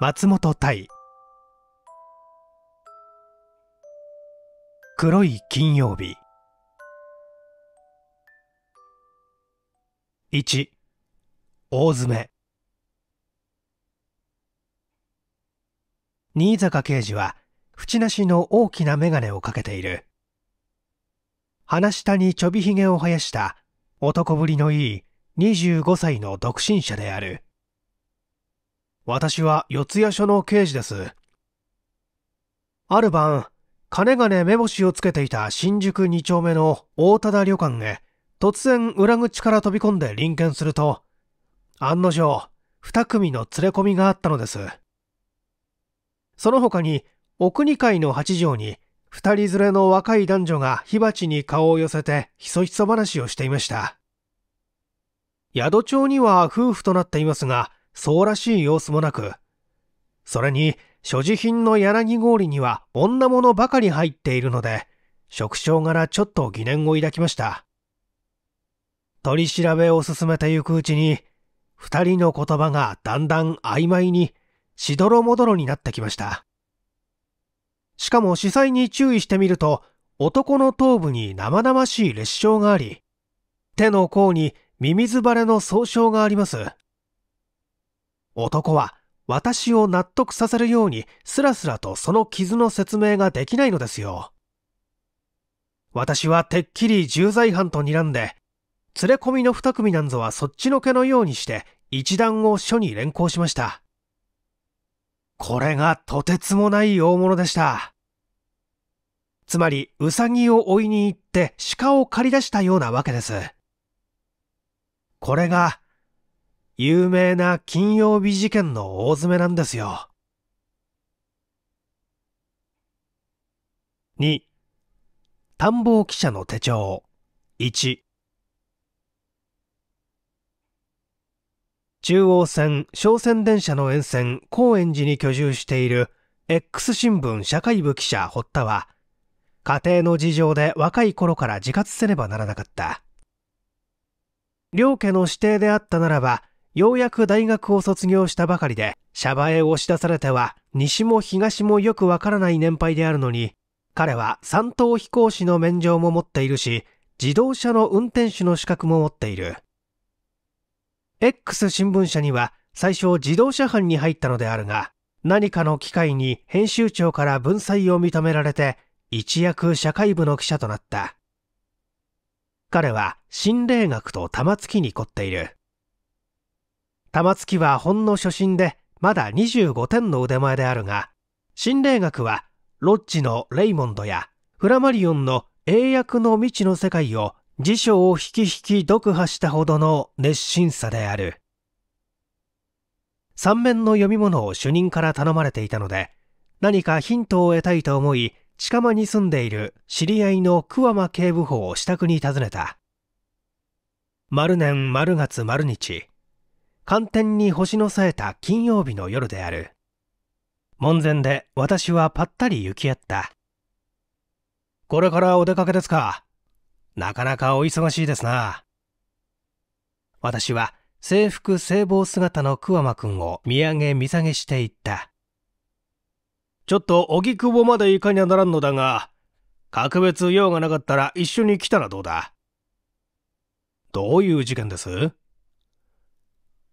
松本対黒い金曜日1大詰め新坂刑事は縁なしの大きな眼鏡をかけている鼻下にちょびひげを生やした男ぶりのいい25歳の独身者である私は四谷署の刑事です。ある晩、金々目星をつけていた新宿2丁目の大忠旅館へ、突然裏口から飛び込んで臨検すると、案の定、2組の連れ込みがあったのです。その他に、奥二階の8畳に、2人連れの若い男女が火鉢に顔を寄せて、ひそひそ話をしていました。宿帳には夫婦となっていますが、そうらしい様子もなく、それに、所持品の柳氷には女物ばかり入っているので、職長柄ちょっと疑念を抱きました。取り調べを進めてゆくうちに、二人の言葉がだんだん曖昧に、しどろもどろになってきました。しかも司祭に注意してみると、男の頭部に生々しい裂傷があり、手の甲にミミズバレの総称があります。男は私を納得させるようにスラスラとその傷の説明ができないのですよ。私はてっきり重罪犯と睨んで、連れ込みの二組なんぞはそっちのけのようにして一段を書に連行しました。これがとてつもない大物でした。つまり、うさぎを追いに行って鹿を駆り出したようなわけです。これが有名な金曜日事件の大詰めなんですよ。2、探訪記者の手帳。1、中央線商船電車の沿線高円寺に居住している X 新聞社会部記者堀田は家庭の事情で若い頃から自活せねばならなかった両家の指定であったならばようやく大学を卒業したばかりで、シャバへ押し出されては、西も東もよくわからない年配であるのに、彼は三等飛行士の免状も持っているし、自動車の運転手の資格も持っている。X 新聞社には最初自動車班に入ったのであるが、何かの機会に編集長から文才を認められて、一躍社会部の記者となった。彼は心霊学と玉突きに凝っている。玉突きはほんの初心でまだ25点の腕前であるが、心霊学はロッジのレイモンドやフラマリオンの英訳の未知の世界を辞書を引き引き読破したほどの熱心さである。三面の読み物を主任から頼まれていたので、何かヒントを得たいと思い、近間に住んでいる知り合いの桑間警部補を支度に訪ねた。丸年丸月丸日、寒天に星のさえた金曜日の夜である。門前で私はぱったり行き合った。これからお出かけですか。なかなかお忙しいですな。私は制服制帽姿の桑間くんを見上げ見下げしていった。ちょっと荻窪まで行かにゃならんのだが、格別用がなかったら一緒に来たらどうだどういう事件です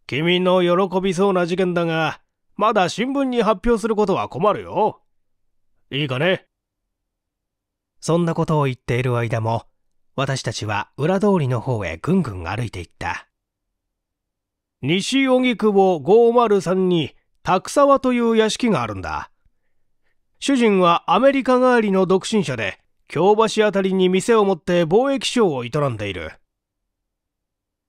君の喜びそうな事件だが、まだ新聞に発表することは困るよ。いいかねそんなことを言っている間も、私たちは裏通りの方へぐんぐん歩いていった。西荻窪503に、拓沢という屋敷があるんだ。主人はアメリカ帰りの独身者で、京橋あたりに店を持って貿易商を営んでいる。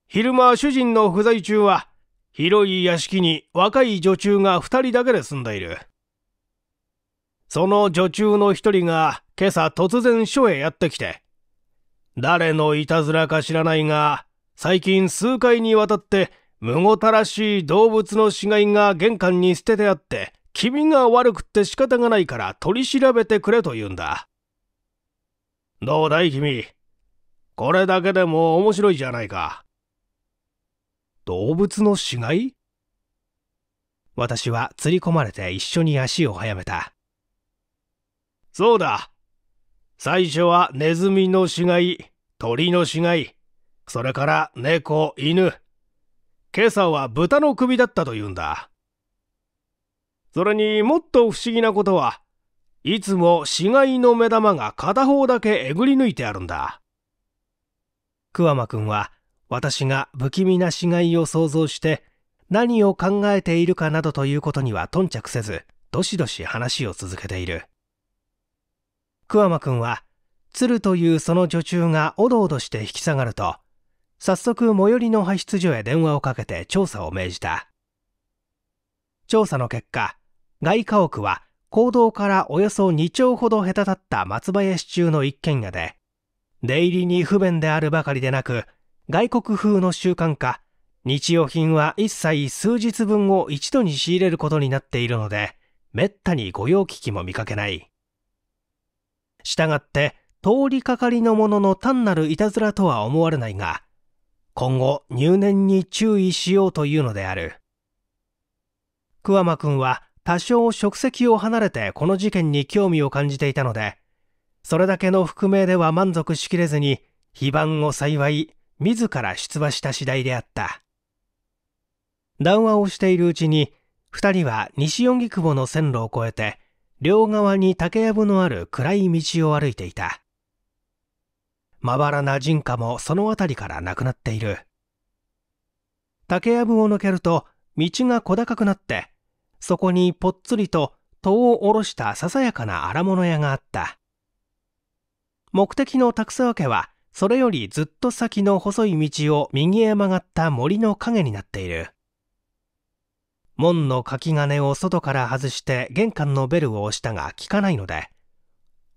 昼間主人の不在中は広い屋敷に若い女中が2人だけで住んでいる。その女中の1人が今朝突然署へやってきて、誰のいたずらか知らないが、最近数回にわたってむごたらしい動物の死骸が玄関に捨ててあって、君が悪くって仕方がないから取り調べてくれと言うんだ。どうだい君。これだけでも面白いじゃないか。動物の死骸私は釣り込まれて一緒に足を速めた。そうだ。最初はネズミの死骸、鳥の死骸、それから猫、犬。今朝は豚の首だったと言うんだ。それにもっと不思議なことは、いつも死骸の目玉が片方だけえぐり抜いてあるんだ。桑間くんは私が不気味な死骸を想像して、何を考えているかなどということには頓着せず、どしどし話を続けている。桑間くんは、鶴というその女中がおどおどして引き下がると、早速最寄りの派出所へ電話をかけて調査を命じた。調査の結果、外家屋は公道からおよそ2丁ほど隔たった松林中の一軒家で、出入りに不便であるばかりでなく、外国風の習慣化、日用品は一切数日分を一度に仕入れることになっているので、めったに御用聞きも見かけない。したがって、通りかかりのものの単なるいたずらとは思われないが、今後入念に注意しようというのである。桑間くんは多少職責を離れてこの事件に興味を感じていたので、それだけの覆名では満足しきれずに、非番を幸い、自ら出馬した次第であった。談話をしているうちに、二人は西荻窪の線路を越えて、両側に竹やぶのある暗い道を歩いていた。まばらな人家もその辺りからなくなっている。竹やぶを抜けると、道が小高くなって、そこにぽっつりと戸を下ろしたささやかな荒物屋があった。目的の沢家は、それよりずっと先の細い道を右へ曲がった森の影になっている。門の書き金を外から外して玄関のベルを押したが効かないので、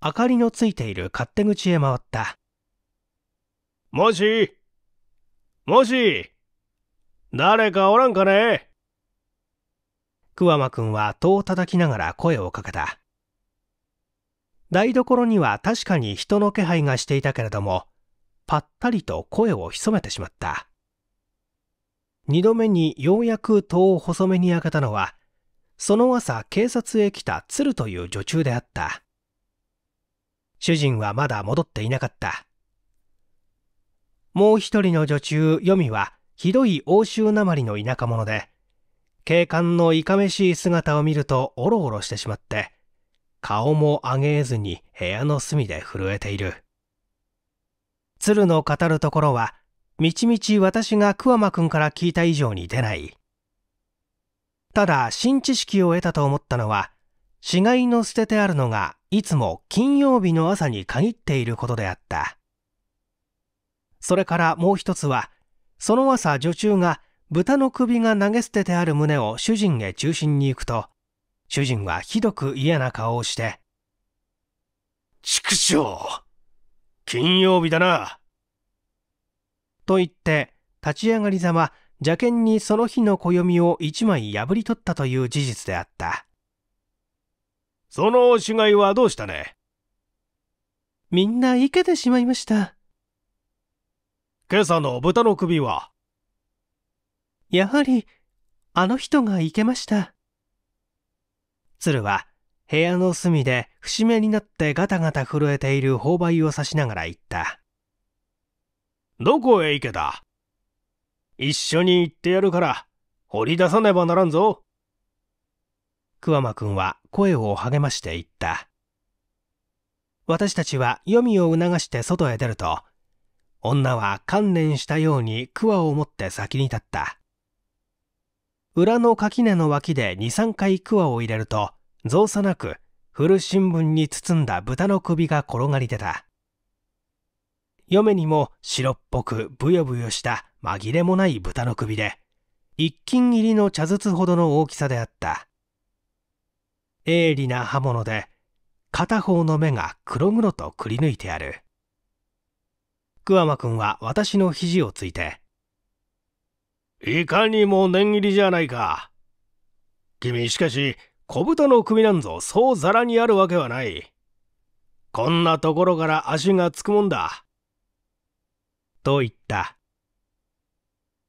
明かりのついている勝手口へ回った。もしもし誰かおらんかね桑間くんは戸を叩きながら声をかけた。台所には確かに人の気配がしていたけれども、ぱったりと声を潜めてしまった。二度目にようやく戸を細めに開けたのは、その朝警察へ来た鶴という女中であった。主人はまだ戻っていなかった。もう一人の女中、ヨミは、ひどい欧州なまりの田舎者で、警官のいかめしい姿を見るとおろおろしてしまって、顔も上げずに部屋の隅で震えている。鶴の語るところは、みちみち私が桑間くんから聞いた以上に出ない。ただ、新知識を得たと思ったのは、死骸の捨ててあるのが、いつも金曜日の朝に限っていることであった。それからもう一つは、その朝女中が豚の首が投げ捨ててある胸を主人へ中心に行くと、主人はひどく嫌な顔をして、畜生金曜日だな。と言って、立ち上がりざま、邪剣にその日の暦を一枚破り取ったという事実であった。その死骸はどうしたねみんな生けてしまいました。今朝の豚の首はやはり、あの人が生けました。鶴は部屋の隅で伏目になってガタガタ震えている頬りを差しながら言った。どこへ行けた一緒に行ってやるから、掘り出さねばならんぞ。桑間くんは声を励まして言った。私たちは読みを促して外へ出ると、女は観念したように桑を持って先に立った。裏の垣根の脇で2、3回桑を入れると、造作なく古新聞に包んだ豚の首が転がり出た嫁にも白っぽくブヨブヨした紛れもない豚の首で一斤入りの茶筒ほどの大きさであった鋭利な刃物で片方の目が黒々とくり抜いてある桑間君は私の肘をついていかにも念入りじゃないか君しかし小豚の首なんぞそうざらにあるわけはない。こんなところから足がつくもんだ。と言った。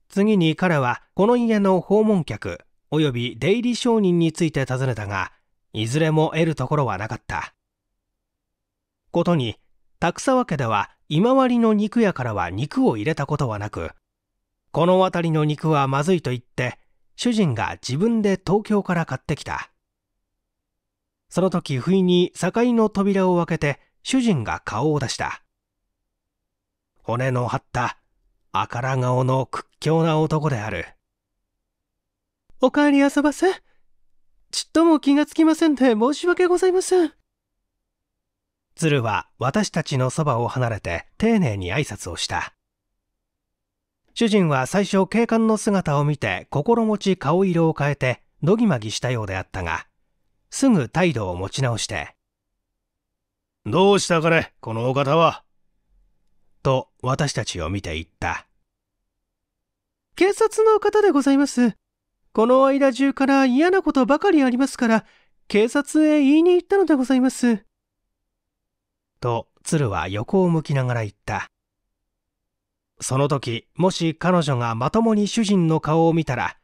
次に彼はこの家の訪問客及び出入り商人について尋ねたが、いずれも得るところはなかった。ことに、たくさわ家では今治の肉屋からは肉を入れたことはなく、この辺りの肉はまずいと言って、主人が自分で東京から買ってきた。その時不意に境の扉を開けて主人が顔を出した。骨の張ったあから顔の屈強な男である。お帰り遊ばせ。ちっとも気がつきませんで申し訳ございません。鶴は私たちのそばを離れて丁寧に挨拶をした。主人は最初警官の姿を見て心持ち顔色を変えてどぎまぎしたようであったが、すぐ態度を持ち直して、どうしたかね、このお方は。と私たちを見て言った。警察の方でございます。この間中から嫌なことばかりありますから、警察へ言いに行ったのでございます。と、鶴は横を向きながら言った。その時、もし彼女がまともに主人の顔を見たら、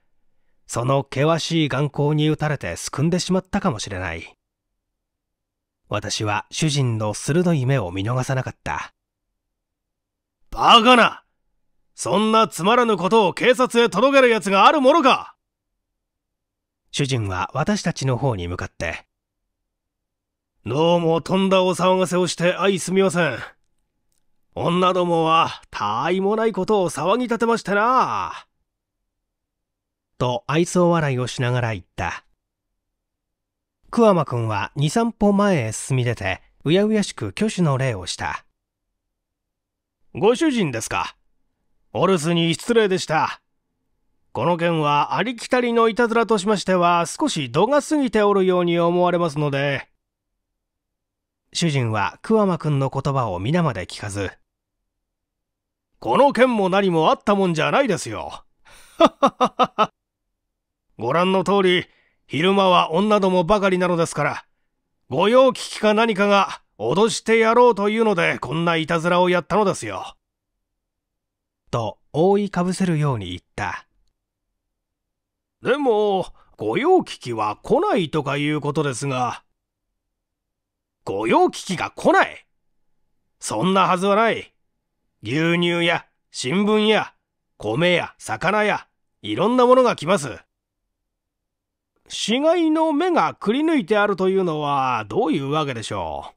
その険しい眼光に打たれてすくんでしまったかもしれない。私は主人の鋭い目を見逃さなかった。バカなそんなつまらぬことを警察へ届ける奴があるものか主人は私たちの方に向かって。どうもとんだお騒がせをして相すみません。女どもは、たあいもないことを騒ぎ立てましてな。と愛想笑いをしながら言った。桑間くんは2、3歩前へ進み出て、うやうやしく挙手の礼をした。ご主人ですか。お留守に失礼でした。この件はありきたりのいたずらとしましては少し度が過ぎておるように思われますので。主人は桑間くんの言葉を皆まで聞かず、この件も何もあったもんじゃないですよ。はははは。ご覧の通り、昼間は女どもばかりなのですから、御用聞きか何かが脅してやろうというので、こんないたずらをやったのですよ。と、覆いかぶせるように言った。でも、御用聞きは来ないとかいうことですが、御用聞きが来ないそんなはずはない。牛乳や新聞や米や魚やいろんなものが来ます。死骸の目がくり抜いてあるというのはどういうわけでしょう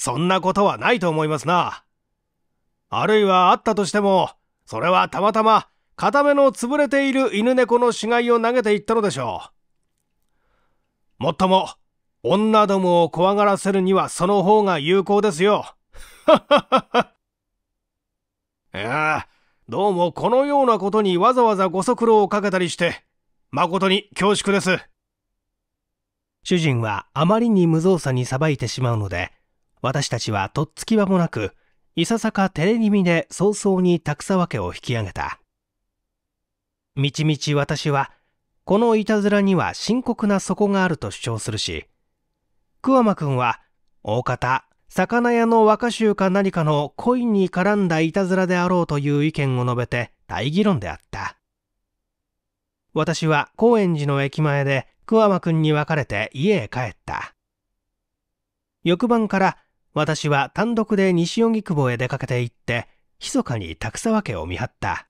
そんなことはないと思いますな。あるいはあったとしても、それはたまたま片目の潰れている犬猫の死骸を投げていったのでしょう。もっとも、女どもを怖がらせるにはその方が有効ですよ。は はいやどうもこのようなことにわざわざご足労をかけたりして、誠に恐縮です。主人はあまりに無造作にさばいてしまうので、私たちはとっつき場もなく、いささか照れ気味で早々にたくさわけを引き上げた。みちみち私は、このいたずらには深刻な底があると主張するし、桑間くんは、大方、魚屋の若衆か何かの恋に絡んだいたずらであろうという意見を述べて大議論であった。私は高円寺の駅前で桑間くんに別れて家へ帰った。翌晩から私は単独で西荻窪へ出かけて行って、密かにたく家を見張った。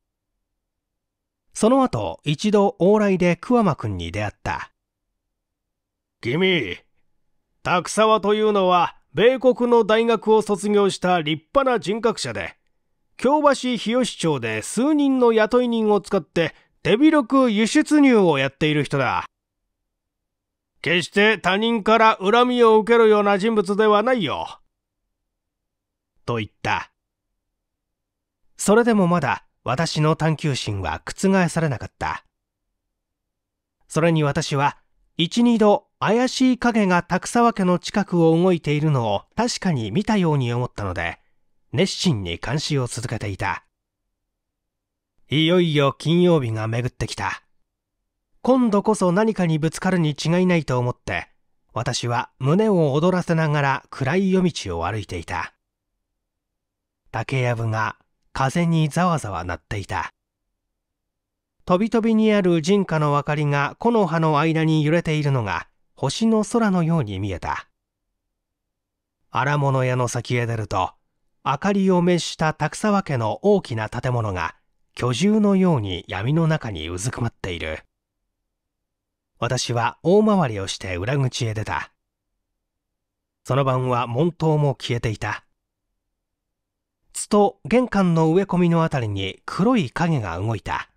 その後、一度往来で桑間くんに出会った。君、沢沢というのは、米国の大学を卒業した立派な人格者で、京橋日吉町で数人の雇い人を使って手広く輸出入をやっている人だ。決して他人から恨みを受けるような人物ではないよ。と言った。それでもまだ私の探求心は覆されなかった。それに私は、一二度怪しい影が沢く家の近くを動いているのを確かに見たように思ったので、熱心に監視を続けていた。いよいよ金曜日が巡ってきた。今度こそ何かにぶつかるに違いないと思って、私は胸を躍らせながら暗い夜道を歩いていた。竹やぶが風にざわざわ鳴っていた。とびとびにある人家の明かりが木の葉の間に揺れているのが星の空のように見えた。荒物屋の先へ出ると、明かりを召したたく家の大きな建物が居住のように闇の中にうずくまっている。私は大回りをして裏口へ出た。その晩は門頭も消えていた。つと玄関の植え込みのあたりに黒い影が動いた。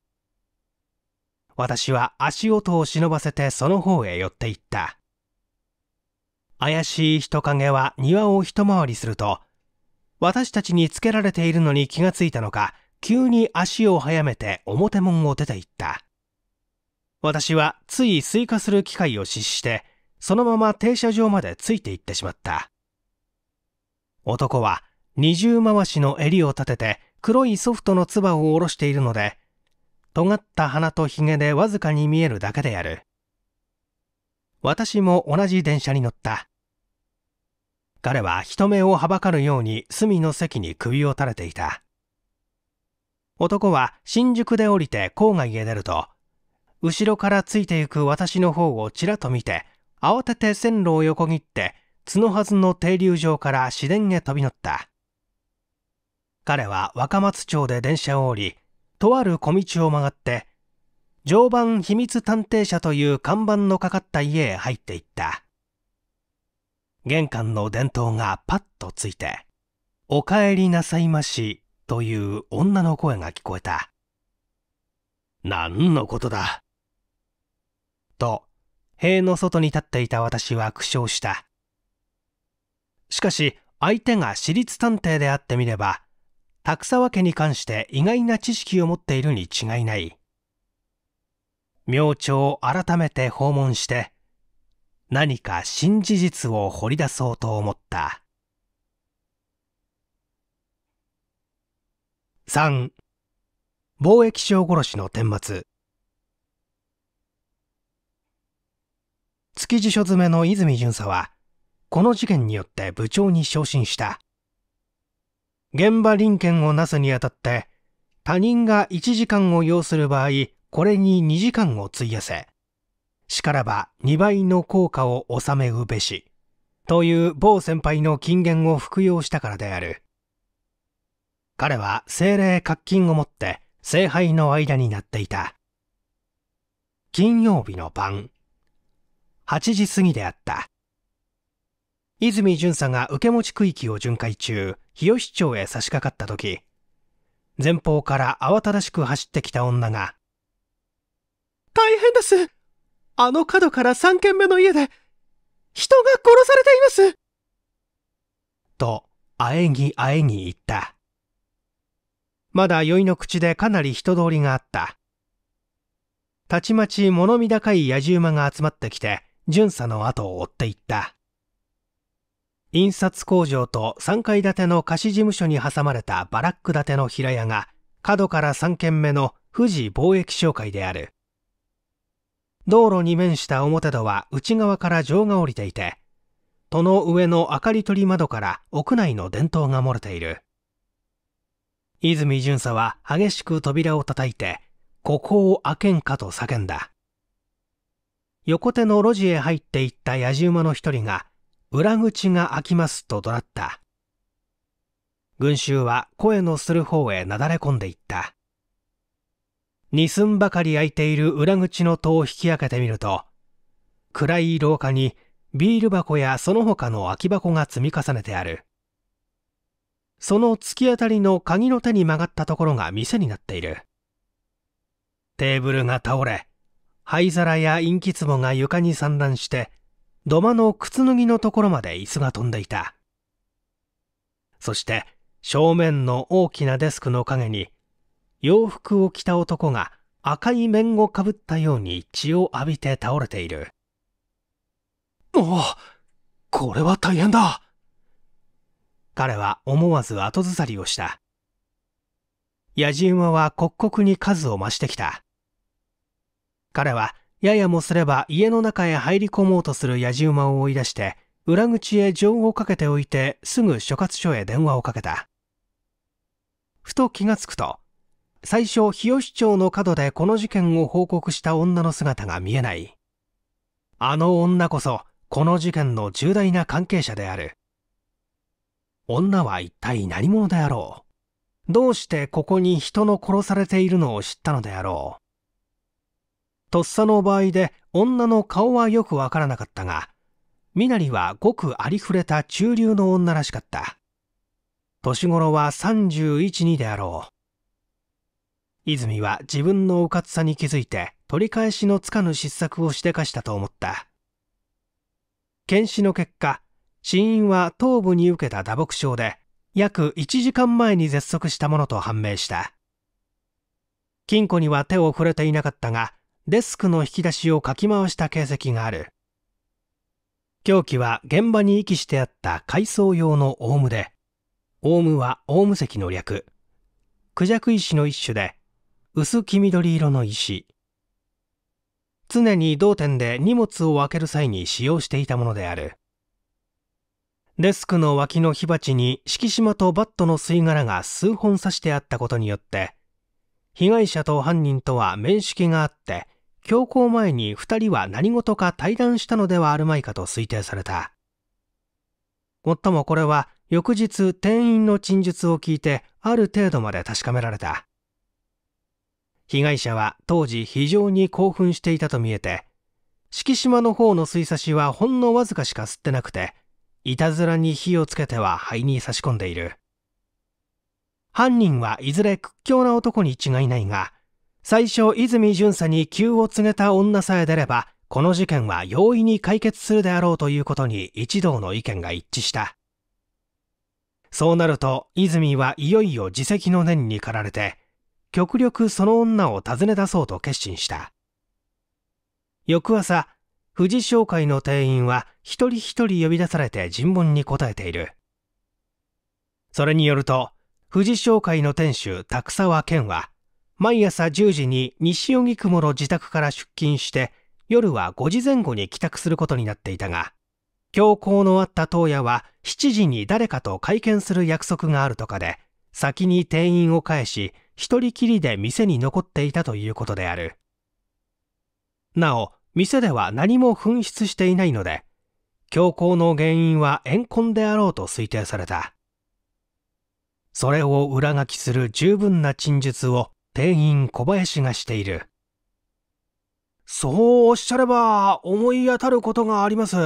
私は足音を忍ばせてその方へ寄っていった。怪しい人影は庭を一回りすると、私たちにつけられているのに気がついたのか、急に足を速めて表門を出て行った。私はつい追加する機会を失して、そのまま停車場までついて行ってしまった。男は二重回しの襟を立てて黒いソフトの唾を下ろしているので、尖った鼻と髭でわずかに見えるだけである。私も同じ電車に乗った。彼は人目をはばかるように隅の席に首を垂れていた。男は新宿で降りて郊外へ出ると、後ろからついてゆく私の方をちらと見て、慌てて線路を横切って、角はずの停留場から市電へ飛び乗った。彼は若松町で電車を降り、とある小道を曲がって、常磐秘密探偵社という看板のかかった家へ入っていった。玄関の電灯がパッとついて、お帰りなさいましという女の声が聞こえた。何のことだと、塀の外に立っていた私は苦笑した。しかし、相手が私立探偵であってみれば、拓沢家に関して意外な知識を持っているに違いない。明朝を改めて訪問して、何か新事実を掘り出そうと思った。3貿易商殺しの顛末築地署詰めの泉巡査はこの事件によって部長に昇進した現場臨検をなすにあたって他人が1時間を要する場合これに2時間を費やせしからば2倍の効果を収めうべしという某先輩の金言を服用したからである彼は精霊活金を持って聖杯の間になっていた。金曜日の晩、8時過ぎであった。泉巡査が受け持ち区域を巡回中、日吉町へ差し掛かった時、前方から慌ただしく走ってきた女が、大変ですあの角から3軒目の家で、人が殺されていますと、あえぎあえぎ言った。まだ酔いの口でかなり人通りがあった。たちまち物見高い野じ馬が集まってきて、巡査の後を追っていった。印刷工場と3階建ての貸し事務所に挟まれたバラック建ての平屋が、角から3軒目の富士貿易商会である。道路に面した表戸は内側から城が降りていて、戸の上の明かり取り窓から屋内の電灯が漏れている。泉巡査は激しく扉を叩いて、ここを開けんかと叫んだ。横手の路地へ入っていった野じ馬の一人が、裏口が開きますと怒鳴った。群衆は声のする方へなだれ込んでいった。二寸ばかり開いている裏口の戸を引き開けてみると、暗い廊下にビール箱やその他の空き箱が積み重ねてある。その突き当たりの鍵の手に曲がったところが店になっている。テーブルが倒れ、灰皿や陰気壺が床に散乱して、土間の靴脱ぎのところまで椅子が飛んでいた。そして、正面の大きなデスクの陰に、洋服を着た男が赤い面をかぶったように血を浴びて倒れている。おお、これは大変だ。彼は思わず後ずさりをした。野じ馬は刻々に数を増してきた。彼はややもすれば家の中へ入り込もうとする野じ馬を追い出して、裏口へ情をかけておいてすぐ所轄署へ電話をかけた。ふと気がつくと、最初日吉町の角でこの事件を報告した女の姿が見えない。あの女こそこの事件の重大な関係者である。女は一体何者であろうどうしてここに人の殺されているのを知ったのであろうとっさの場合で女の顔はよくわからなかったが、身なりはごくありふれた中流の女らしかった。年頃は31、2であろう。泉は自分のうかつさに気づいて取り返しのつかぬ失策をしでかしたと思った。検視の結果、死因は頭部に受けた打撲傷で、約1時間前に絶足したものと判明した。金庫には手を触れていなかったが、デスクの引き出しをかき回した形跡がある。凶器は現場に遺棄してあった改装用のオウムで、オウムはオウム石の略。クジャク石の一種で、薄黄緑色の石。常に同店で荷物を開ける際に使用していたものである。デスクの脇の火鉢に敷島とバットの吸い殻が数本刺してあったことによって、被害者と犯人とは面識があって、強行前に2人は何事か対談したのではあるまいかと推定された。もっともこれは翌日店員の陳述を聞いてある程度まで確かめられた。被害者は当時非常に興奮していたと見えて、敷島の方の水差しはほんのわずかしか吸ってなくて、いたずらに火をつけては灰に差し込んでいる犯人はいずれ屈強な男に違いないが最初泉巡査に急を告げた女さえ出ればこの事件は容易に解決するであろうということに一同の意見が一致したそうなると泉はいよいよ自責の念に駆られて極力その女を訪ね出そうと決心した翌朝富士商会の店員は一人一人呼び出されて尋問に答えている。それによると、富士商会の店主、拓沢健は、毎朝10時に西荻窪の自宅から出勤して、夜は5時前後に帰宅することになっていたが、強行のあった当屋は7時に誰かと会見する約束があるとかで、先に店員を返し、一人きりで店に残っていたということである。なお、店では何も紛失していないので、強行の原因は怨恨であろうと推定された。それを裏書きする十分な陳述を店員小林がしている。そうおっしゃれば思い当たることがあります。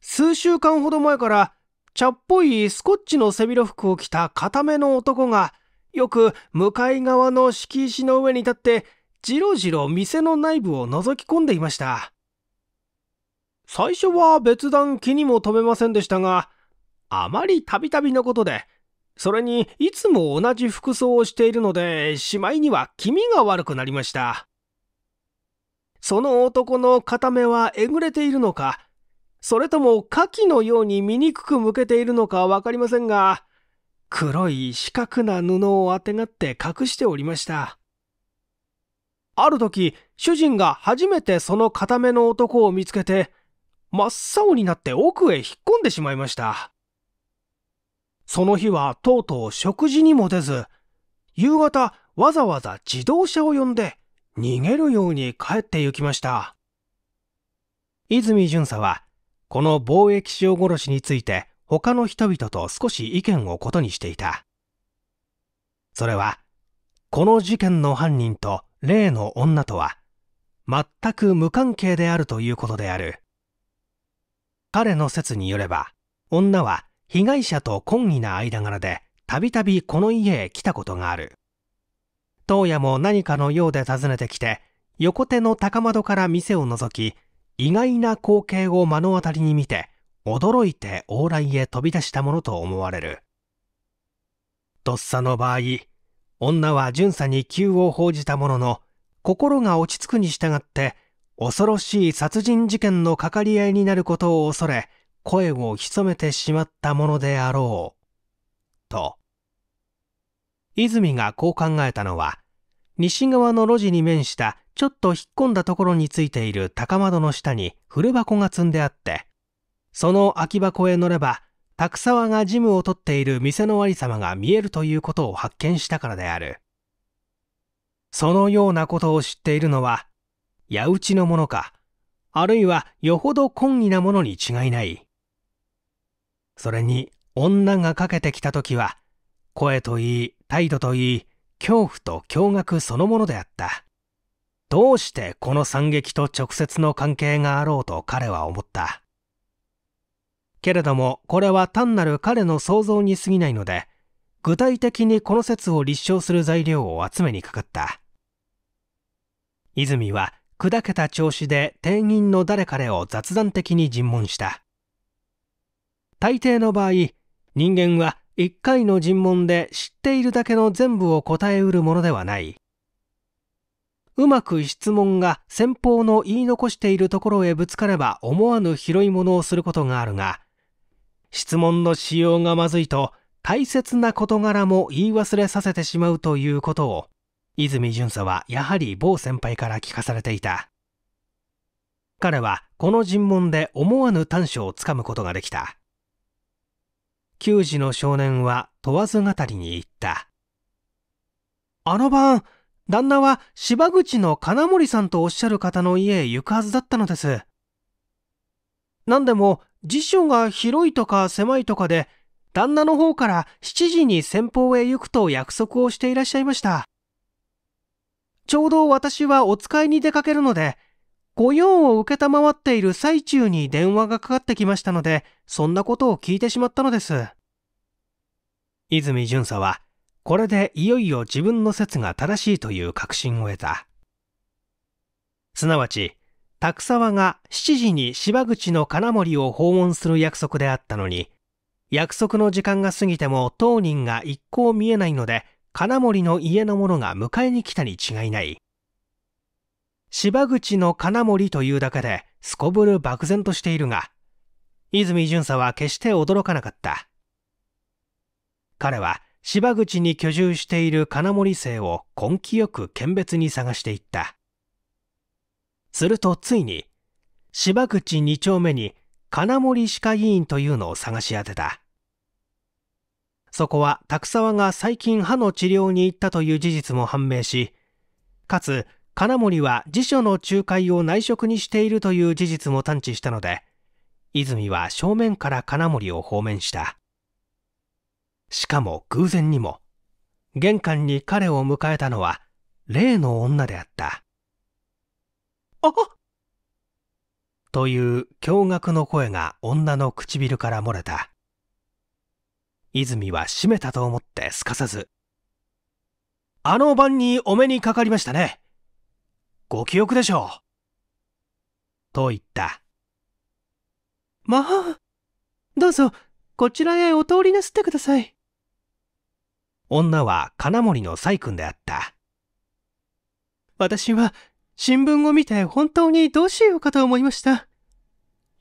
数週間ほど前から茶っぽいスコッチの背広服を着た固めの男がよく向かい側の敷石の上に立ってじろじろ店の内部を覗き込んでいました。最初は別段気にも留めませんでしたが、あまりたびたびのことで、それにいつも同じ服装をしているので、しまいには気味が悪くなりました。その男の片目はえぐれているのか、それとも牡蠣のように醜く向けているのかわかりませんが、黒い四角な布をあてがって隠しておりました。ある時、主人が初めてその片目の男を見つけて、真っ青になって奥へ引っ込んでしまいました。その日はとうとう食事にも出ず、夕方わざわざ自動車を呼んで逃げるように帰って行きました。泉巡査は、この貿易塩殺しについて他の人々と少し意見を異にしていた。それは、この事件の犯人と例の女とは全く無関係であるということである彼の説によれば女は被害者と懇意な間柄でたびたびこの家へ来たことがある当夜も何かのようで訪ねてきて横手の高窓から店を覗き意外な光景を目の当たりに見て驚いて往来へ飛び出したものと思われるとっさの場合女は巡査に急を報じたものの、心が落ち着くに従って、恐ろしい殺人事件のかかり合いになることを恐れ、声を潜めてしまったものであろう。と。泉がこう考えたのは、西側の路地に面したちょっと引っ込んだところについている高窓の下に古箱が積んであって、その空き箱へ乗れば沢がジムを取っている店のありさまが見えるということを発見したからである。そのようなことを知っているのは、矢打ちのものか、あるいはよほど懇意なものに違いない。それに、女がかけてきた時は、声といい、態度といい、恐怖と驚愕そのものであった。どうしてこの惨劇と直接の関係があろうと彼は思った。けれどもこれは単なる彼の想像に過ぎないので具体的にこの説を立証する材料を集めにかかった泉は砕けた調子で店員の誰彼を雑談的に尋問した大抵の場合人間は1回の尋問で知っているだけの全部を答えうるものではないうまく質問が先方の言い残しているところへぶつかれば思わぬ拾い物をすることがあるが質問のしようがまずいと、大切な事柄も言い忘れさせてしまうということを、泉巡査はやはり某先輩から聞かされていた。彼はこの尋問で思わぬ短所をつかむことができた。球児の少年は問わず語りに言った。あの晩、旦那は芝口の金森さんとおっしゃる方の家へ行くはずだったのです。何でも辞書が広いとか狭いとかで、旦那の方から7時に先方へ行くと約束をしていらっしゃいました。ちょうど私はお使いに出かけるので、御用を受けたまわっている最中に電話がかかってきましたので、そんなことを聞いてしまったのです。泉巡査は、これでいよいよ自分の説が正しいという確信を得た。すなわち、拓沢が7時に芝口の金森を訪問する約束であったのに、約束の時間が過ぎても当人が一向見えないので、金森の家の者が迎えに来たに違いない。芝口の金森というだけで、すこぶる漠然としているが、泉巡査は決して驚かなかった。彼は芝口に居住している金森姓を根気よく見別に探していった。するとついに、芝口2丁目に金森歯科医院というのを探し当てた。そこは、拓沢が最近歯の治療に行ったという事実も判明し、かつ、金森は辞書の仲介を内職にしているという事実も探知したので、泉は正面から金森を放免した。しかも偶然にも、玄関に彼を迎えたのは、例の女であった。という驚愕の声が女の唇から漏れた。泉は閉めたと思ってすかさず。あの晩にお目にかかりましたね。ご記憶でしょう。と言った。まあ、どうぞ、こちらへお通りなすってください。女は金森の細君であった。私は新聞を見て本当にどうしようかと思いました。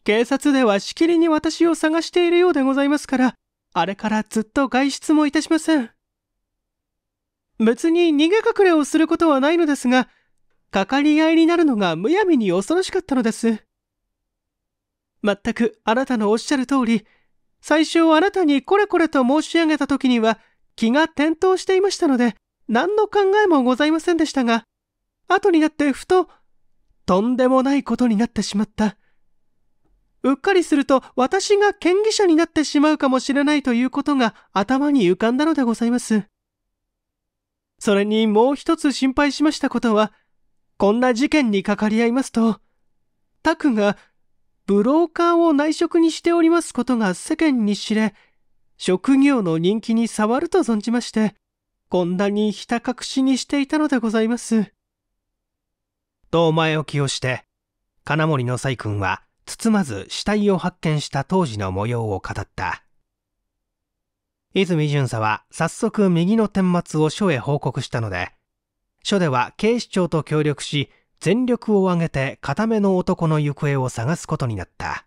警察ではしきりに私を探しているようでございますから、あれからずっと外出もいたしません。別に逃げ隠れをすることはないのですが、かかり合いになるのがむやみに恐ろしかったのです。全くあなたのおっしゃる通り、最初あなたにこれこれと申し上げた時には気が転倒していましたので、何の考えもございませんでしたが、後になってふと、とんでもないことになってしまった。うっかりすると私が権威者になってしまうかもしれないということが頭に浮かんだのでございます。それにもう一つ心配しましたことは、こんな事件にかかり合いますと、タクがブローカーを内職にしておりますことが世間に知れ、職業の人気に触ると存じまして、こんなにひた隠しにしていたのでございます。と前置きをして金森の細君は包まず死体を発見した当時の模様を語った泉巡査は早速右の顛末を署へ報告したので署では警視庁と協力し全力を挙げて片目の男の行方を探すことになった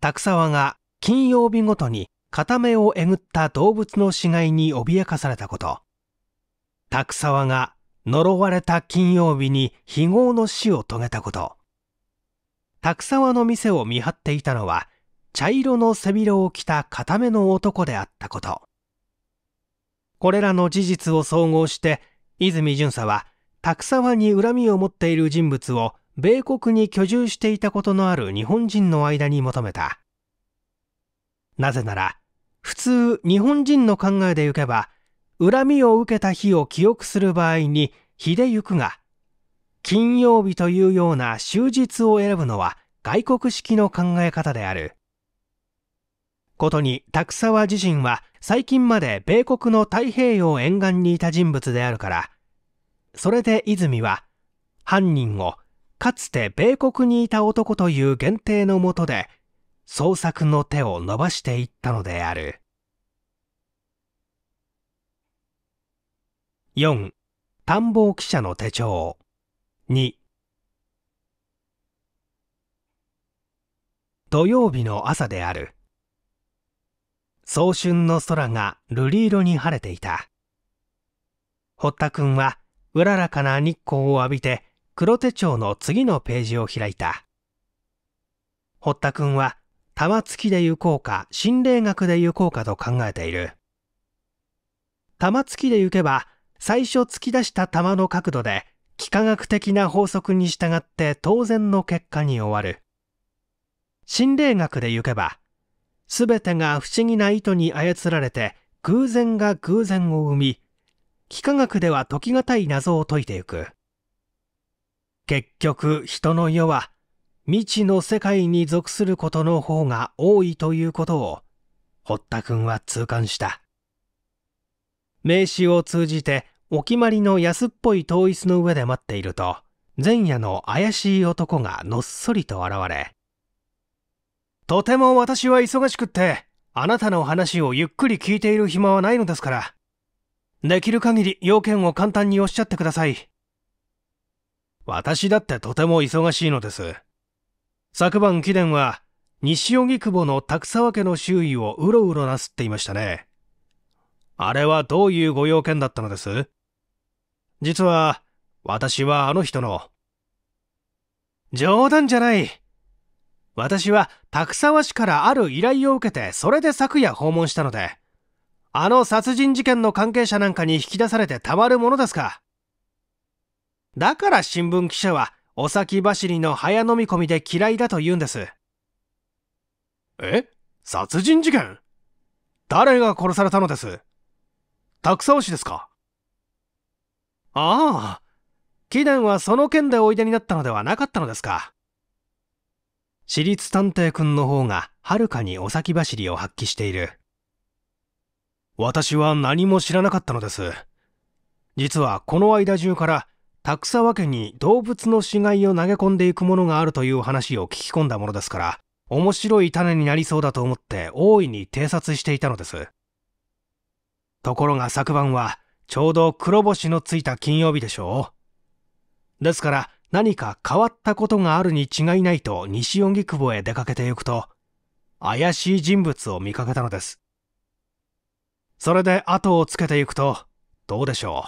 拓沢が金曜日ごとに片目をえぐった動物の死骸に脅かされたこと拓沢が呪われた金曜日に非業の死を遂げたこと。さ沢の店を見張っていたのは、茶色の背広を着た固めの男であったこと。これらの事実を総合して、泉巡査は、さ沢に恨みを持っている人物を、米国に居住していたことのある日本人の間に求めた。なぜなら、普通日本人の考えでいけば、恨みを受けた日を記憶する場合に、秀行が、金曜日というような終日を選ぶのは外国式の考え方である。ことに、拓沢自身は最近まで米国の太平洋沿岸にいた人物であるから、それで泉は、犯人をかつて米国にいた男という限定のもとで、捜索の手を伸ばしていったのである。4. 探訪記者の手帳2土曜日の朝である早春の空が瑠璃色に晴れていた堀田君はうららかな日光を浴びて黒手帳の次のページを開いた堀田君は玉突きで行こうか心霊学で行こうかと考えている玉突きで行けば最初突き出した球の角度で幾何学的な法則に従って当然の結果に終わる心霊学で行けば全てが不思議な意図に操られて偶然が偶然を生み幾何学では解き難い謎を解いていく結局人の世は未知の世界に属することの方が多いということを堀田君は痛感した名詞を通じてお決まりの安っぽい統椅子の上で待っていると、前夜の怪しい男がのっそりと現れ、とても私は忙しくって、あなたの話をゆっくり聞いている暇はないのですから、できる限り要件を簡単におっしゃってください。私だってとても忙しいのです。昨晩貴殿は、西荻窪の拓沢家の周囲をうろうろなすっていましたね。あれはどういうご用件だったのです実は、私はあの人の。冗談じゃない。私は、さ沢市からある依頼を受けて、それで昨夜訪問したので、あの殺人事件の関係者なんかに引き出されてたまるものですか。だから新聞記者は、お先走りの早飲み込みで嫌いだと言うんです。え殺人事件誰が殺されたのです拓沢市ですかああ、貴殿はその件でおいでになったのではなかったのですか。私立探偵くんの方がはるかにお先走りを発揮している。私は何も知らなかったのです。実はこの間中から、たくさわ家に動物の死骸を投げ込んでいくものがあるという話を聞き込んだものですから、面白い種になりそうだと思って大いに偵察していたのです。ところが昨晩は、ちょうど黒星のついた金曜日でしょう。ですから何か変わったことがあるに違いないと西四窪へ出かけてゆくと、怪しい人物を見かけたのです。それで後をつけてゆくと、どうでしょ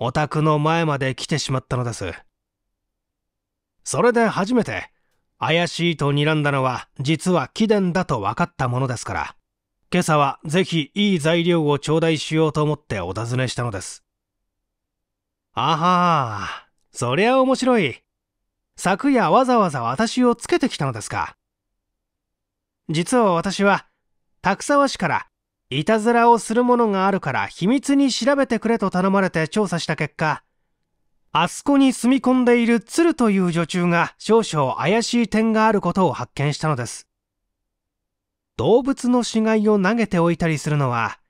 う。お宅の前まで来てしまったのです。それで初めて、怪しいと睨んだのは実は貴殿だと分かったものですから。今朝はぜひいい材料を頂戴しようと思ってお尋ねしたのです。あはあ、そりゃ面白い。昨夜わざわざ私をつけてきたのですか。実は私は、拓沢氏から、いたずらをするものがあるから秘密に調べてくれと頼まれて調査した結果、あそこに住み込んでいる鶴という女中が少々怪しい点があることを発見したのです。動物の死骸を投げておいたりするのは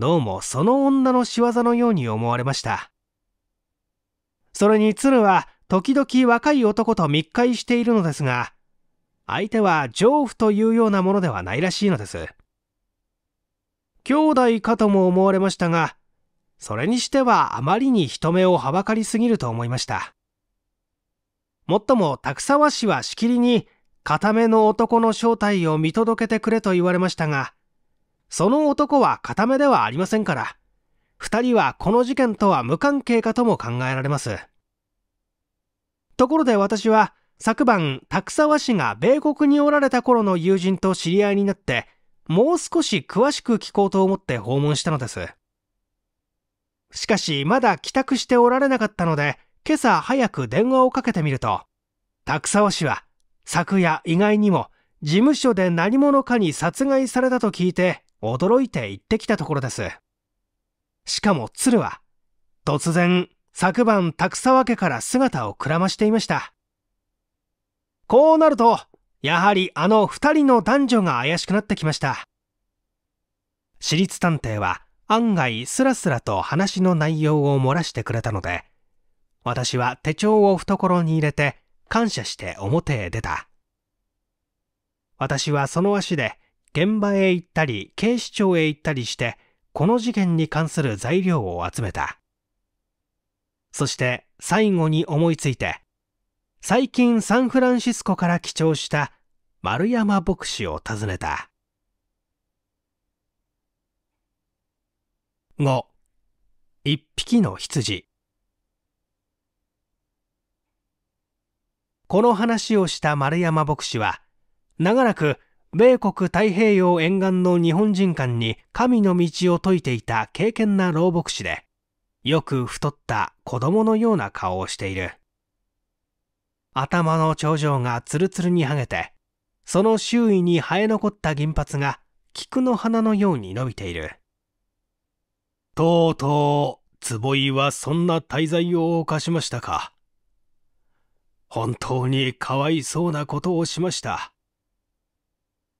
どうもその女の仕業のように思われましたそれに鶴は時々若い男と密会しているのですが相手は丈夫というようなものではないらしいのです兄弟かとも思われましたがそれにしてはあまりに人目をはばかりすぎると思いましたもっとも、たくさわ氏はしきりに片目の男の正体を見届けてくれと言われましたが、その男は片目ではありませんから、二人はこの事件とは無関係かとも考えられます。ところで私は、昨晩、拓沢氏が米国におられた頃の友人と知り合いになって、もう少し詳しく聞こうと思って訪問したのです。しかし、まだ帰宅しておられなかったので、今朝早く電話をかけてみると、拓沢氏は、昨夜意外にも事務所で何者かに殺害されたと聞いて驚いて行ってきたところです。しかも鶴は突然昨晩拓沢家から姿をくらましていました。こうなるとやはりあの二人の男女が怪しくなってきました。私立探偵は案外スラスラと話の内容を漏らしてくれたので私は手帳を懐に入れて感謝して表へ出た。私はその足で現場へ行ったり警視庁へ行ったりしてこの事件に関する材料を集めた。そして最後に思いついて最近サンフランシスコから帰庁した丸山牧師を訪ねた。5. 一匹の羊この話をした丸山牧師は、長らく米国太平洋沿岸の日本人間に神の道を説いていた敬虔な老牧師で、よく太った子供のような顔をしている。頭の頂上がツルツルに剥げて、その周囲に生え残った銀髪が菊の花のように伸びている。とうとう、坪井はそんな滞在を犯しましたか。本当にかわいそうなことをしました。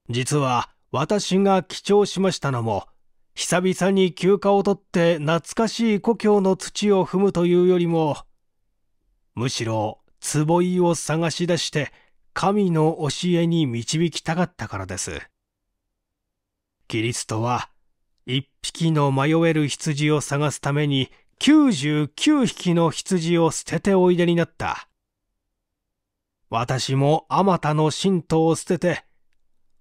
実は私が記帳しましたのも、久々に休暇を取って懐かしい故郷の土を踏むというよりも、むしろ壺いを探し出して神の教えに導きたかったからです。キリストは一匹の迷える羊を探すために99匹の羊を捨てておいでになった。私もあまたの信徒を捨てて、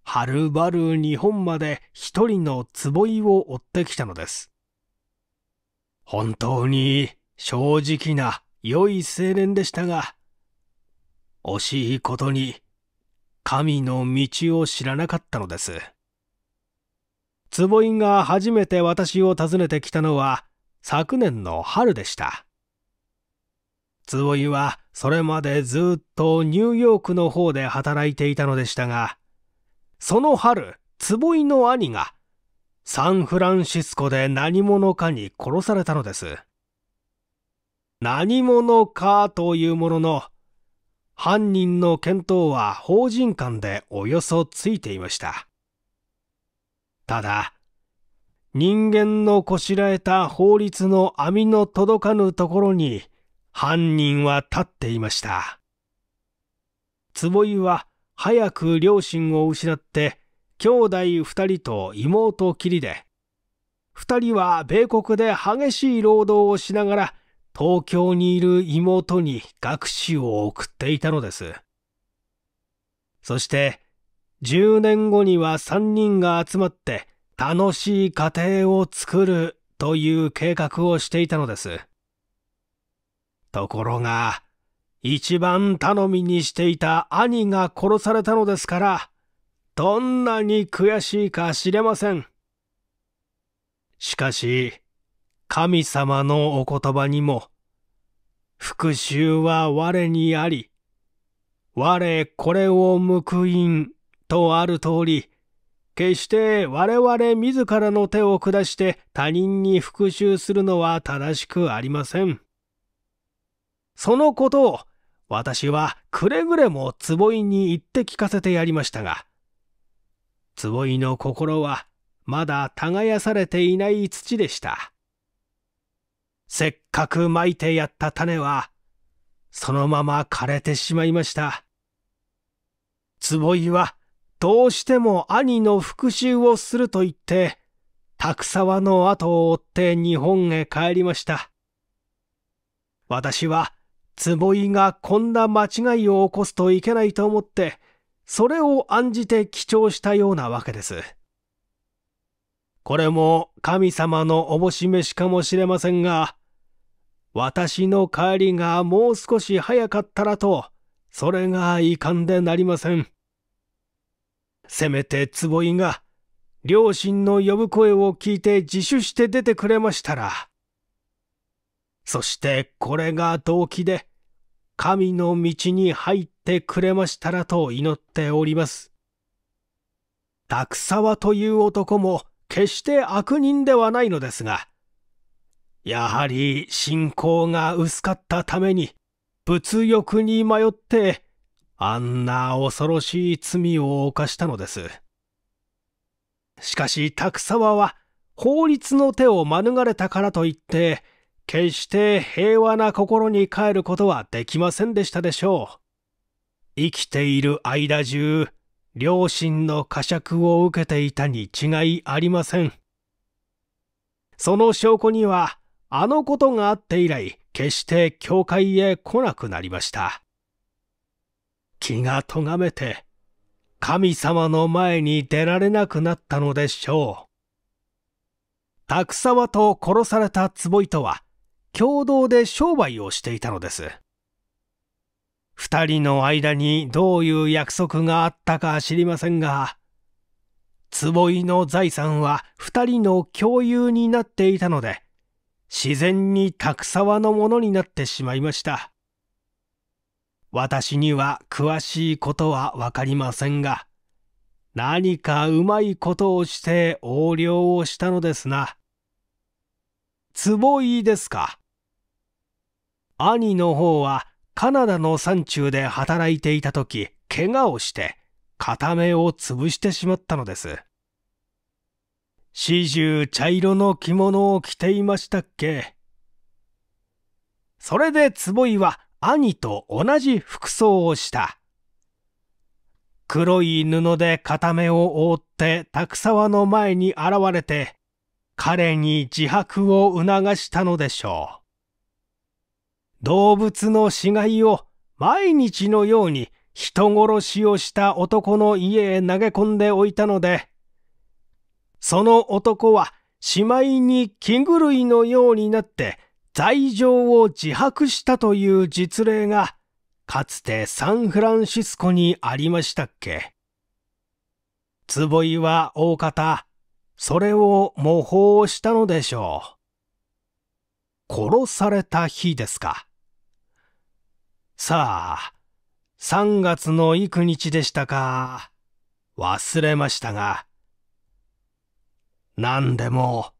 はるばる日本まで一人の坪井を追ってきたのです。本当に正直な良い青年でしたが、惜しいことに神の道を知らなかったのです。坪井が初めて私を訪ねてきたのは昨年の春でした。つぼいはそれまでずっとニューヨークの方で働いていたのでしたが、その春、つぼいの兄が、サンフランシスコで何者かに殺されたのです。何者かというものの、犯人の見当は法人間でおよそついていました。ただ、人間のこしらえた法律の網の届かぬところに犯人は立っていました。坪井は早く両親を失って、兄弟二人と妹きりで、二人は米国で激しい労働をしながら、東京にいる妹に学士を送っていたのです。そして、10年後には3人が集まって楽しい家庭を作るという計画をしていたのです。ところが、一番頼みにしていた兄が殺されたのですから、どんなに悔しいか知れません。しかし、神様のお言葉にも、復讐は我にあり、我これを報因とある通り、決して我々自らの手を下して他人に復讐するのは正しくありません。そのことを私はくれぐれも坪井に言って聞かせてやりましたが、坪井の心はまだ耕されていない土でした。せっかくまいてやった種は、そのまま枯れてしまいました。坪井はどうしても兄の復讐をすると言って、さ沢の後を追って日本へ帰りました。私は坪井がこんな間違いを起こすといけないと思って、それを案じて記帳したようなわけです。これも神様のおぼし飯かもしれませんが、私の帰りがもう少し早かったらと、それが遺憾でなりません。せめて坪井が、両親の呼ぶ声を聞いて自首して出てくれましたら、そしてこれが動機で、神の道に入ってくれましたらと祈っております。拓沢という男も決して悪人ではないのですが、やはり信仰が薄かったために、物欲に迷って、あんな恐ろしい罪を犯したのです。しかし、拓沢は法律の手を免れたからといって、決して平和な心に帰ることはできませんでしたでしょう。生きている間中、両親の呵責を受けていたに違いありません。その証拠には、あのことがあって以来、決して教会へ来なくなりました。気が咎めて、神様の前に出られなくなったのでしょう。たくさわと殺された坪井とは共同で商売をしていたのです。二人の間にどういう約束があったか知りませんが、坪井の財産は二人の共有になっていたので、自然にさわのものになってしまいました。私には詳しいことはわかりませんが、何かうまいことをして横領をしたのですな。坪井ですか兄の方はカナダの山中で働いていた時、怪我をして、片目を潰してしまったのです。始終茶色の着物を着ていましたっけそれで坪井は兄と同じ服装をした。黒い布で片目を覆って拓沢の前に現れて、彼に自白を促したのでしょう。動物の死骸を毎日のように人殺しをした男の家へ投げ込んでおいたので、その男はしまいに気狂いのようになって罪状を自白したという実例が、かつてサンフランシスコにありましたっけ。坪井は大方、それを模倣したのでしょう。殺された日ですか。さあ、3月の幾日でしたか。忘れましたが。何でも、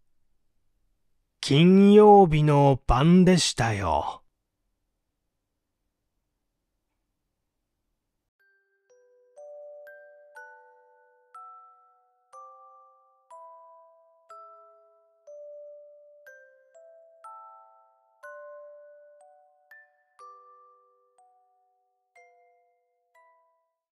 金曜日の晩でしたよ。